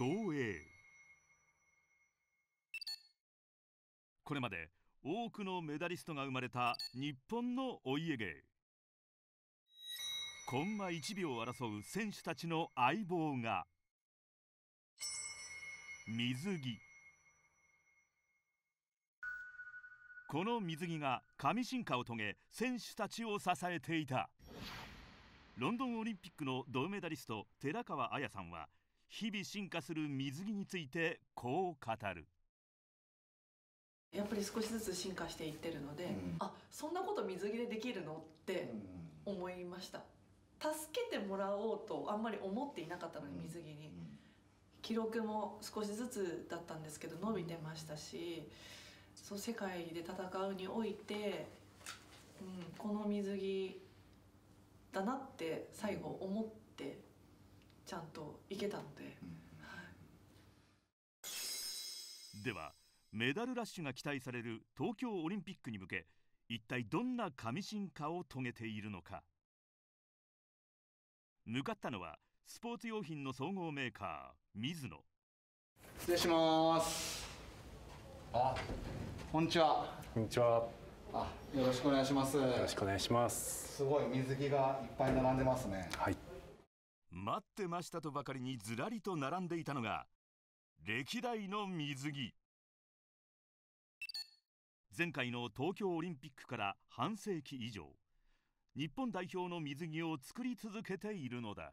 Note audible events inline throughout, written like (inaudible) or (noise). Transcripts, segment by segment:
競泳これまで多くのメダリストが生まれた日本のお家芸コンマ1秒を争う選手たちの相棒が水着この水着が神進化を遂げ選手たちを支えていたロンドンオリンピックの銅メダリスト寺川綾さんは日々進化する水着についてこう語る。やっぱり少しずつ進化していってるので、うん、あそんなこと水着でできるのって思いました。助けてもらおうとあんまり思っていなかったのに水着に、記録も少しずつだったんですけど伸びてましたしそう世界で戦うにおいて、うん、この水着だなって最後思ってちゃんと行けたので、はい、ではメダルラッシュが期待される東京オリンピックに向け一体どんな神進化を遂げているのか向かったのはスポーツ用品の総合メーカー水野失礼しますあこんにちはこんにちはあよろしくお願いしますよろしくお願いしますすごい水着がいっぱい並んでますねはい待ってましたとばかりにずらりと並んでいたのが歴代の水着前回の東京オリンピックから半世紀以上日本代表の水着を作り続けているのだ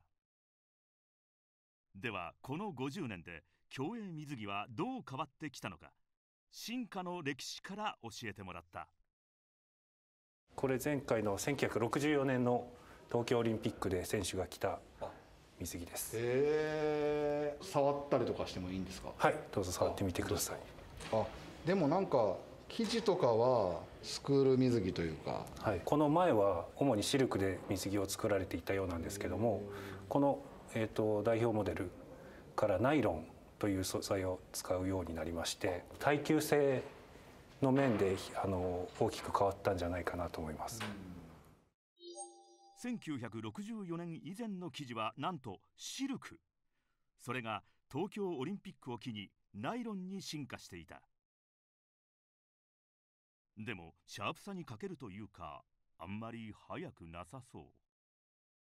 ではこの50年で競泳水着はどう変わってきたのか進化の歴史から教えてもらったこれ前回の1964年の東京オリンピックで選手が着た水着です。えー、触ったりとかしてもいいんですか。はい、どうぞ触ってみてください。あ、でもなんか生地とかはスクール水着というか、はい、この前は主にシルクで水着を作られていたようなんですけどもこの、えーと、と代表モデルからナイロンという素材を使うようになりまして耐久性の面であの大きく変わったんじゃないかなと思います。うん1964年以前の生地はなんとシルクそれが東京オリンピックを機にナイロンに進化していたでもシャープさに欠けるというかあんまり速くなさそう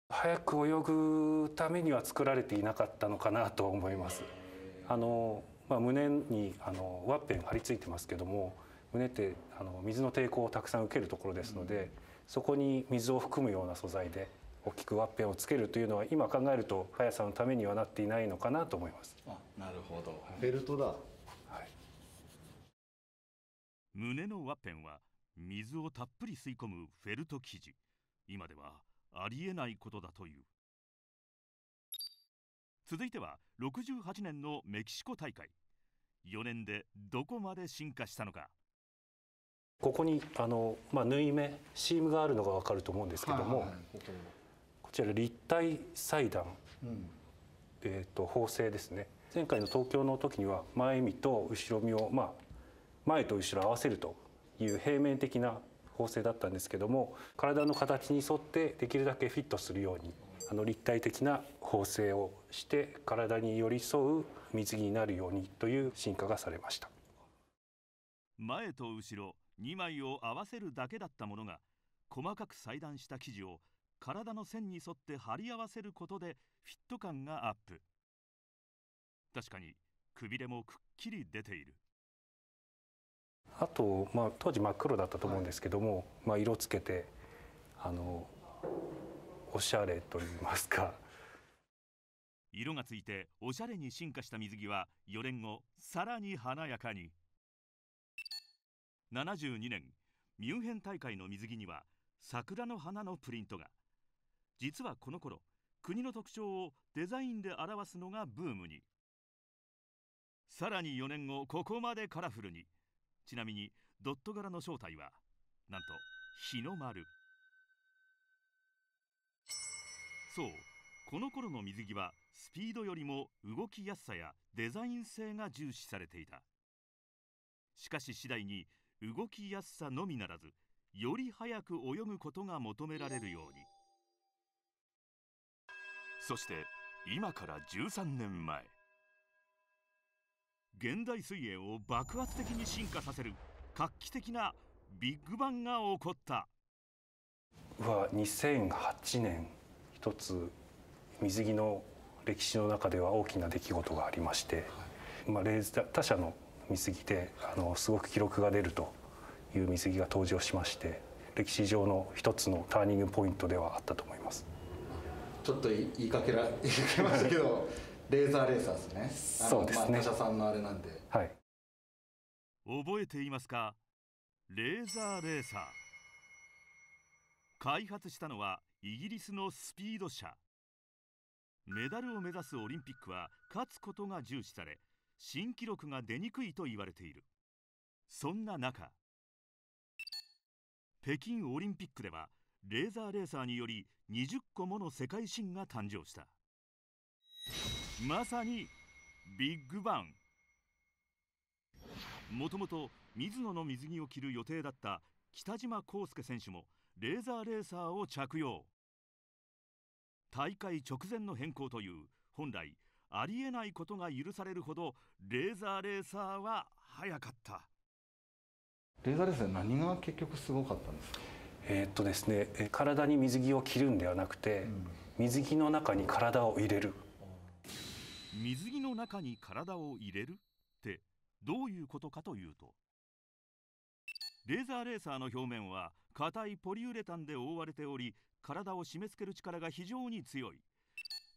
早く泳ぐためには作られていなかったのかなと思いますあの、まあ、胸にあのワッペン貼り付いてますけども胸ってあの水の抵抗をたくさん受けるところですので、うんそこに水を含むような素材で大きくワッペンをつけるというのは今考えると速さのためにはなっていないのかなと思いますあなるほどベルトだ、はい、胸のワッペンは水をたっぷり吸い込むフェルト生地今ではありえないことだという続いては68年のメキシコ大会4年でどこまで進化したのかここにあの、まあ、縫い目シームがあるのが分かると思うんですけども、こちら立体裁断、うん、えーと、と縫製ですね前回の東京の時には前身と後ろ身を、まあ、前と後ろ合わせるという平面的な縫製だったんですけども体の形に沿ってできるだけフィットするようにあの立体的な縫製をして体に寄り添う水着になるようにという進化がされました前と後ろ2枚を合わせるだけだったものが細かく裁断した生地を体の線に沿って貼り合わせることでフィット感がアップ確かにくびれもくっきり出ているあと、まあ、当時真っ黒だったと思うんですけども、はい、まあ、色つけてあのおしゃれと言いますか色がついておしゃれに進化した水着は4年後さらに華やかに。72年ミュンヘン大会の水着には桜の花のプリントが実はこの頃国の特徴をデザインで表すのがブームにさらに4年後ここまでカラフルにちなみにドット柄の正体はなんと日の丸そうこの頃の水着はスピードよりも動きやすさやデザイン性が重視されていたしかし次第に動きやすさのみならずより早く泳ぐことが求められるようにそして今から13年前現代水泳を爆発的に進化させる画期的なビッグバンが起こったは2008年一つ水着の歴史の中では大きな出来事がありまして、まあ、レーザ他社の見水ぎてあのすごく記録が出るという水着が登場しまして歴史上の一つのターニングポイントではあったと思いますちょっと言いかけら言いかけましたけど (laughs) レーザーレーサーですねそうですね、まあ、さんのあれなんで、はい、覚えていますかレーザーレーサー開発したのはイギリスのスピード車メダルを目指すオリンピックは勝つことが重視され新記録が出にくいと言われているそんな中北京オリンピックではレーザーレーサーにより20個もの世界新が誕生したまさにビッグバンもともと水野の水着を着る予定だった北島康介選手もレーザーレーサーを着用大会直前の変更という本来ありえないことが許されるほどレーザーレーサーは速かったレーザーレーサー何が結局すごかったんですかえー、っとですね体に水着を着るんではなくて、うん、水着の中に体を入れる水着の中に体を入れるってどういうことかというとレーザーレーサーの表面は硬いポリウレタンで覆われており体を締め付ける力が非常に強い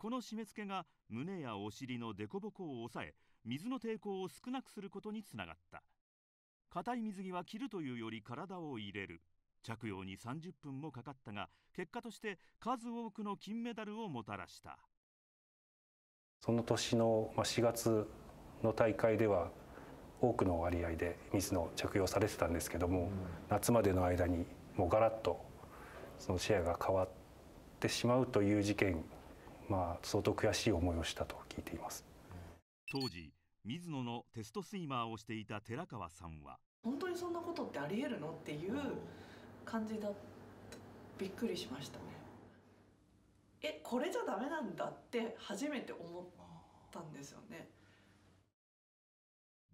この締め付けが胸やお尻の凸凹を抑え水の抵抗を少なくすることにつながった硬い水着は着るというより体を入れる着用に30分もかかったが結果として数多くの金メダルをもたらしたその年の4月の大会では多くの割合で水の着用されてたんですけども、うん、夏までの間にもうガラッとそのシェアが変わってしまうという事件まあ、相当悔しい思いをしたと聞いています当時水野のテストスイマーをしていた寺川さんは本当にそんなことってありえるのっていう感じだびっくりしましたねえこれじゃダメなんだって初めて思ったんですよね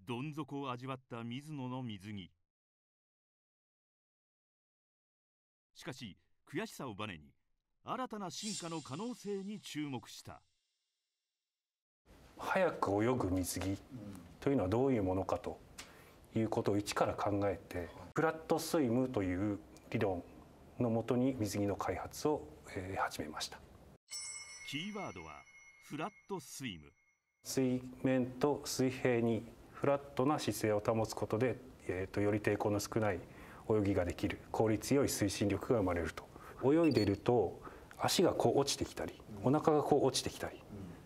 どん底を味わった水野の水着しかし悔しさをバネに新たな進化の可能性に注目した早く泳ぐ水着というのはどういうものかということを一から考えてフラットスイムという理論のもとに水着の開発を始めましたキーワードはフラットスイム水面と水平にフラットな姿勢を保つことで、えー、とより抵抗の少ない泳ぎができる効率よい推進力が生まれると泳いでいると足がこう落ちてきたりお腹がこう落ちてきたり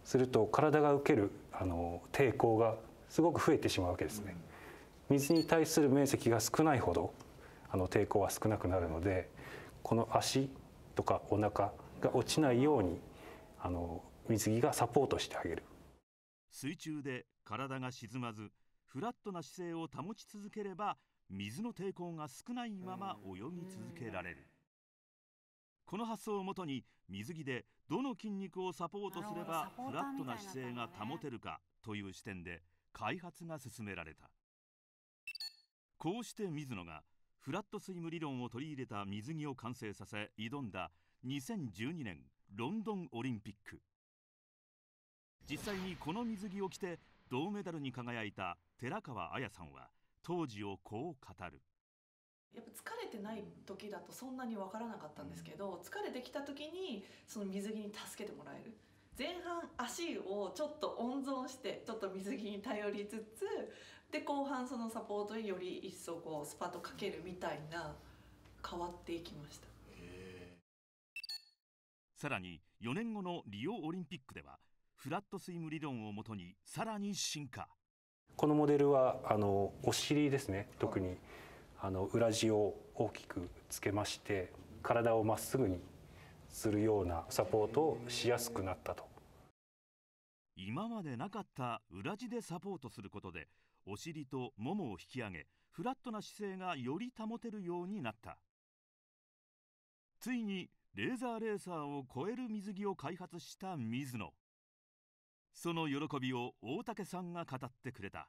すると体が受けるあの抵抗がすごく増えてしまうわけですね。水に対する面積が少ないほどあの抵抗は少なくなるのでこの足とかお腹が落ちないようにあの水着がサポートしてあげる水中で体が沈まずフラットな姿勢を保ち続ければ水の抵抗が少ないまま泳ぎ続けられる。この発想をもとに水着でどの筋肉をサポートすればフラットな姿勢が保てるかという視点で開発が進められたこうして水野がフラットスイム理論を取り入れた水着を完成させ挑んだ2012年ロンドンオリンピック実際にこの水着を着て銅メダルに輝いた寺川綾さんは当時をこう語る。やっぱ疲れてない時だとそんなに分からなかったんですけど、疲れてきた時にその水着に助けてもらえる前半足をちょっと温存してちょっと水着に頼りつつで後半そのサポートにより一層こうスパッとかけるみたいな変わっていきましたさらに4年後のリオオリンピックではフラットスイム理論をもとにさらに進化このモデルはあのお尻ですね特に。はいあの裏地を大きくつけまして体をまっすぐにするようなサポートをしやすくなったと今までなかった裏地でサポートすることでお尻とももを引き上げフラットな姿勢がより保てるようになったついにレーザーレーサーを超える水着を開発した水野その喜びを大竹さんが語ってくれた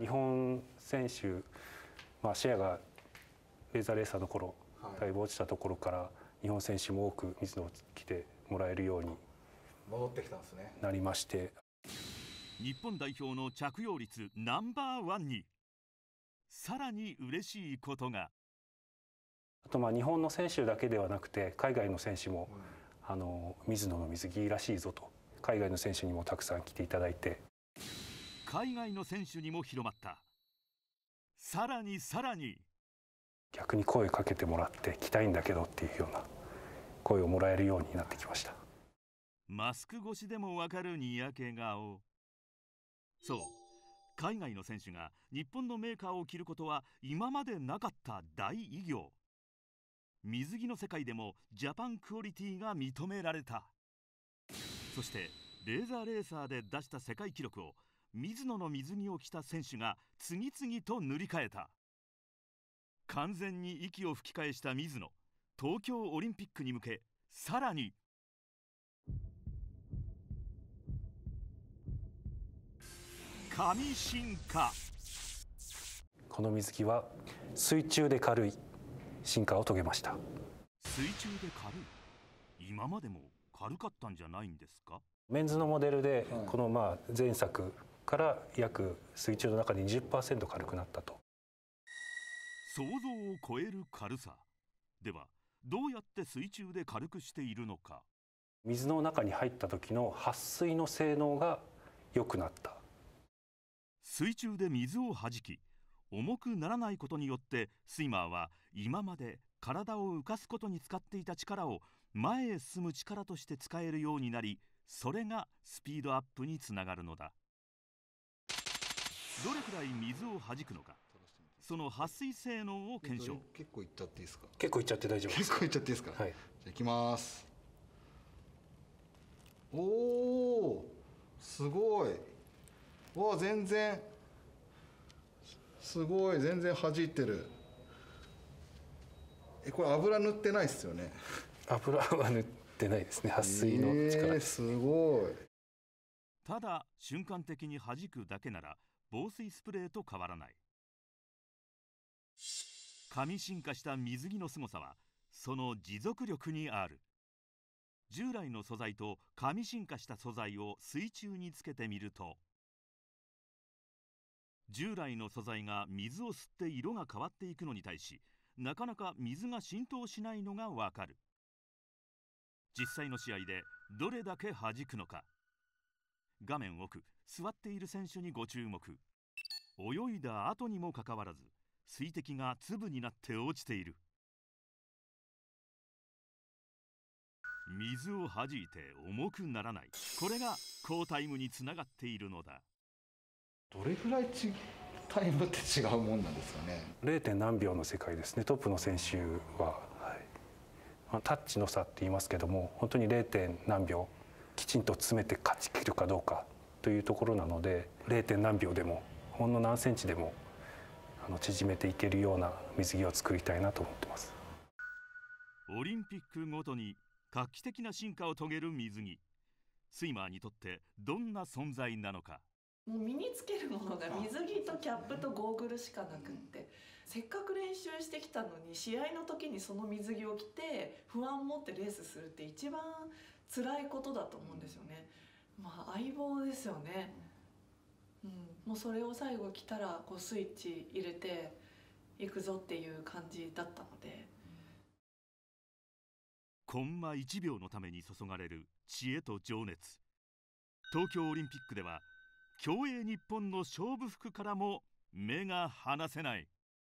日本選手まあ、シェアがウェザーレーサーの頃だいぶ落ちたところから日本選手も多く水野を来てもらえるように戻ってきたんですねなりまして日本代表の着用率ナンバーワンにさらに嬉しいことがあとまあ日本の選手だけではなくて海外の選手も、うん、あの水野の水着らしいぞと海外の選手にもたくさん来ていただいて海外の選手にも広まったさらにさらに逆に声かけてもらって来たいんだけどっていうような声をもらえるようになってきましたマスク越しでもわかるにやけ顔そう海外の選手が日本のメーカーを着ることは今までなかった大偉業水着の世界でもジャパンクオリティが認められたそしてレーザーレーサーで出した世界記録を水野の水着を着た選手が次々と塗り替えた完全に息を吹き返した水野東京オリンピックに向けさらに神進化この水着は水中で軽い進化を遂げました水中で軽い今までも軽かったんじゃないんですかメンズのモデルでこのまあ前作から約水中の中で20%軽くなったと想像を超える軽さではどうやって水中で軽くしているのか水の中に入った時の撥水の性能が良くなった水中で水をはじき重くならないことによってスイマーは今まで体を浮かすことに使っていた力を前へ進む力として使えるようになりそれがスピードアップにつながるのだどれくらい水を弾くのかその撥水性能を検証結構いっちゃっていいですか結構いっちゃって大丈夫結構いっちゃっていいですか、はい、じゃいきますおおすごいわ全然すごい全然弾いてるえこれ油塗ってないですよね油は塗ってないですね撥水の力、えー、すごいただ瞬間的に弾くだけなら防水スプレーと変わらない紙進化した水着の凄さはその持続力にある従来の素材と紙進化した素材を水中につけてみると従来の素材が水を吸って色が変わっていくのに対しなかなか水が浸透しないのがわかる実際の試合でどれだけ弾くのか画面奥座っている選手にご注目泳いだ後にもかかわらず水滴が粒になって落ちている水を弾いて重くならないこれが好タイムにつながっているのだどれぐらいちタイムって違うもんなんですかね 0. 何秒の世界ですねトップの選手は、はい、タッチの差って言いますけども本当に 0. 何秒きちんと詰めて勝ち切るかどうかというところなので 0. 点何秒でもほんの何センチでもあの縮めていけるような水着を作りたいなと思ってますオリンピックごとに画期的な進化を遂げる水着スイマーにとってどんな存在なのかもう身につけるものが水着とキャップとゴーグルしかなくってせっかく練習してきたのに試合の時にその水着を着て不安を持ってレースするって一番辛いことだと思うんですよね。まあ、相棒ですよね、うん、もうそれを最後着たらこうスイッチ入れていくぞっていう感じだったので。コンマ1秒のために注がれる知恵と情熱東京オリンピックでは競泳日本の勝負服からも目が離せない。